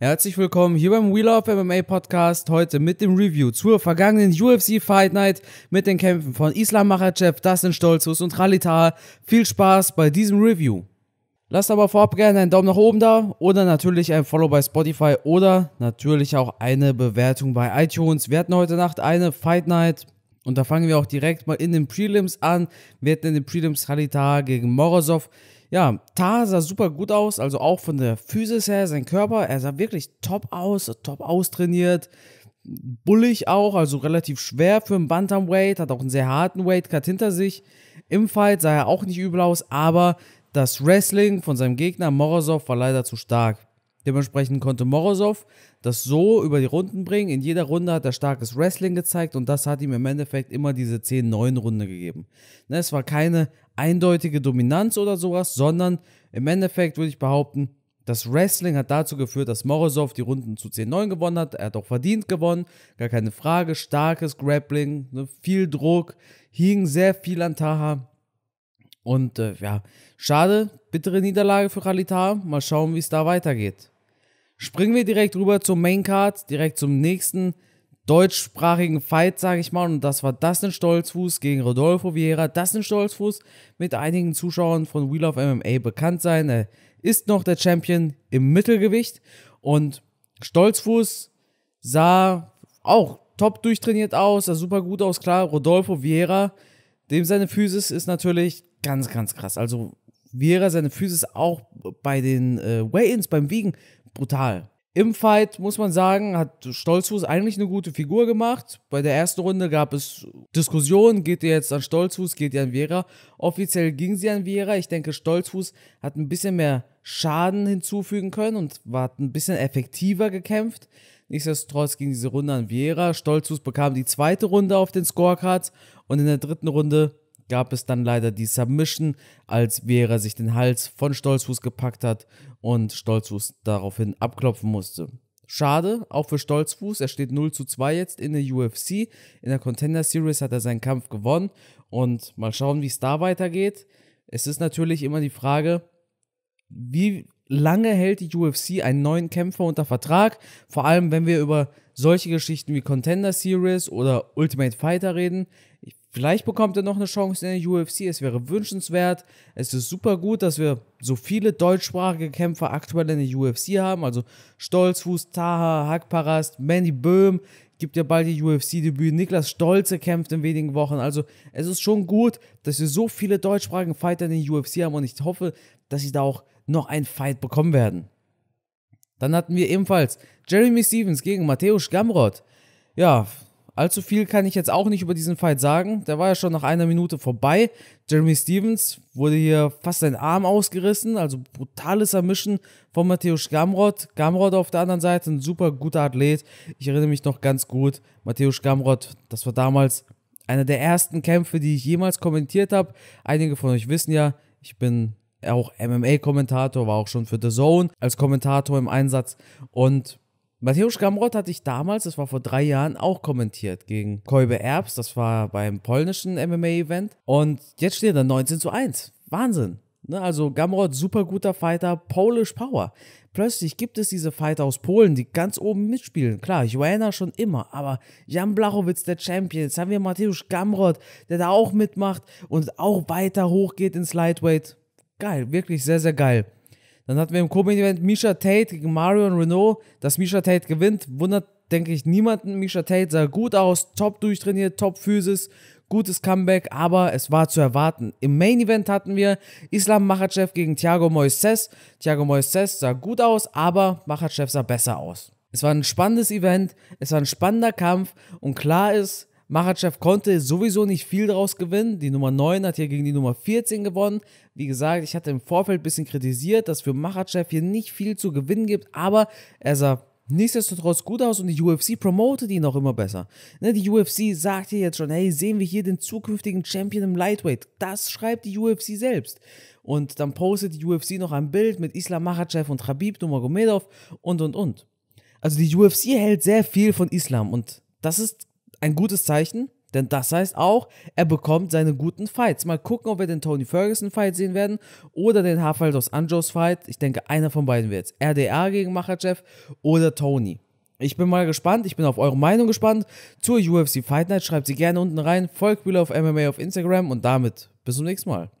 Herzlich willkommen hier beim Wheel of MMA Podcast. Heute mit dem Review zur vergangenen UFC Fight Night mit den Kämpfen von Islam Makhachev, Dustin Stolzus und Khalitar. Viel Spaß bei diesem Review. Lasst aber vorab gerne einen Daumen nach oben da oder natürlich ein Follow bei Spotify oder natürlich auch eine Bewertung bei iTunes. Wir hatten heute Nacht eine Fight Night und da fangen wir auch direkt mal in den Prelims an. Wir hatten in den Prelims Khalitar gegen Morozov. Ja, Tar sah super gut aus, also auch von der Physis her, sein Körper, er sah wirklich top aus, top austrainiert, bullig auch, also relativ schwer für einen Bantamweight, hat auch einen sehr harten Weightcut hinter sich. Im Fight sah er auch nicht übel aus, aber das Wrestling von seinem Gegner Morozov war leider zu stark. Dementsprechend konnte Morozov das so über die Runden bringen. In jeder Runde hat er starkes Wrestling gezeigt und das hat ihm im Endeffekt immer diese 10-9-Runde gegeben. Ne, es war keine eindeutige Dominanz oder sowas, sondern im Endeffekt würde ich behaupten, das Wrestling hat dazu geführt, dass Morozov die Runden zu 10-9 gewonnen hat. Er hat auch verdient gewonnen, gar keine Frage. Starkes Grappling, ne, viel Druck, hing sehr viel an Taha. Und äh, ja, schade, bittere Niederlage für Khalid Taha. Mal schauen, wie es da weitergeht. Springen wir direkt rüber zur Maincard, direkt zum nächsten deutschsprachigen Fight, sage ich mal. Und das war Dustin Stolzfuß gegen Rodolfo Vieira. Dustin Stolzfuß mit einigen Zuschauern von Wheel of MMA bekannt sein. Er ist noch der Champion im Mittelgewicht. Und Stolzfuß sah auch top durchtrainiert aus, sah super gut aus. Klar, Rodolfo Vieira, dem seine Physis ist natürlich ganz, ganz krass. Also Vieira, seine Physis auch bei den äh, Weigh-Ins, beim Wiegen, brutal. Im Fight muss man sagen, hat Stolzfuß eigentlich eine gute Figur gemacht. Bei der ersten Runde gab es Diskussionen, geht ihr jetzt an Stolzfuß, geht ihr an Vera. Offiziell ging sie an Vera. Ich denke, Stolzfuß hat ein bisschen mehr Schaden hinzufügen können und hat ein bisschen effektiver gekämpft. Nichtsdestotrotz ging diese Runde an Vera. Stolzfuß bekam die zweite Runde auf den Scorecards und in der dritten Runde gab es dann leider die Submission, als Vera sich den Hals von Stolzfuß gepackt hat und Stolzfuß daraufhin abklopfen musste. Schade, auch für Stolzfuß. Er steht 0 zu 2 jetzt in der UFC. In der Contender Series hat er seinen Kampf gewonnen. Und mal schauen, wie es da weitergeht. Es ist natürlich immer die Frage, wie lange hält die UFC einen neuen Kämpfer unter Vertrag? Vor allem, wenn wir über solche Geschichten wie Contender Series oder Ultimate Fighter reden. Ich Vielleicht bekommt er noch eine Chance in der UFC. Es wäre wünschenswert. Es ist super gut, dass wir so viele deutschsprachige Kämpfer aktuell in der UFC haben. Also Stolzfuß, Taha, Hackparast, Mandy Böhm gibt ja bald die UFC-Debüt. Niklas Stolze kämpft in wenigen Wochen. Also es ist schon gut, dass wir so viele deutschsprachige Fighter in der UFC haben und ich hoffe, dass sie da auch noch einen Fight bekommen werden. Dann hatten wir ebenfalls Jeremy Stevens gegen Matthäus Gamrot. Ja, Allzu viel kann ich jetzt auch nicht über diesen Fight sagen. Der war ja schon nach einer Minute vorbei. Jeremy Stevens wurde hier fast sein Arm ausgerissen, also brutales Ermischen von Matthäus Gamrod. Gamrod auf der anderen Seite, ein super guter Athlet. Ich erinnere mich noch ganz gut. Matthäus Gamrod, das war damals einer der ersten Kämpfe, die ich jemals kommentiert habe. Einige von euch wissen ja, ich bin auch MMA-Kommentator, war auch schon für The Zone als Kommentator im Einsatz und Mateusz Gamrot hatte ich damals, das war vor drei Jahren, auch kommentiert gegen Kolbe Erbs. Das war beim polnischen MMA-Event. Und jetzt steht er 19 zu 1. Wahnsinn. Ne? Also Gamrot, super guter Fighter, Polish Power. Plötzlich gibt es diese Fighter aus Polen, die ganz oben mitspielen. Klar, Joanna schon immer, aber Jan Blachowicz, der Champion. Jetzt haben wir Mateusz Gamrot, der da auch mitmacht und auch weiter hochgeht ins Lightweight. Geil, wirklich sehr, sehr geil. Dann hatten wir im co event Misha Tate gegen Marion Renault. Dass Misha Tate gewinnt, wundert, denke ich, niemanden. Misha Tate sah gut aus, top durchtrainiert, top Physis, gutes Comeback, aber es war zu erwarten. Im Main Event hatten wir Islam Makhachev gegen Thiago Moises. Thiago Moises sah gut aus, aber Makhachev sah besser aus. Es war ein spannendes Event, es war ein spannender Kampf und klar ist, Makachev konnte sowieso nicht viel daraus gewinnen. Die Nummer 9 hat hier gegen die Nummer 14 gewonnen. Wie gesagt, ich hatte im Vorfeld ein bisschen kritisiert, dass für Makachev hier nicht viel zu gewinnen gibt, aber er sah nichtsdestotrotz gut aus und die UFC promotet ihn auch immer besser. Ne, die UFC sagt hier jetzt schon, hey, sehen wir hier den zukünftigen Champion im Lightweight. Das schreibt die UFC selbst. Und dann postet die UFC noch ein Bild mit Islam Makhachev und Khabib Nurmagomedov und, und, und. Also die UFC hält sehr viel von Islam und das ist ein gutes Zeichen, denn das heißt auch, er bekommt seine guten Fights. Mal gucken, ob wir den Tony Ferguson-Fight sehen werden oder den Rafael dos Anjos-Fight. Ich denke, einer von beiden wird es. RDR gegen Machachev oder Tony. Ich bin mal gespannt, ich bin auf eure Meinung gespannt. Zur UFC Fight Night schreibt sie gerne unten rein. Folgt Wheel auf MMA auf Instagram und damit bis zum nächsten Mal.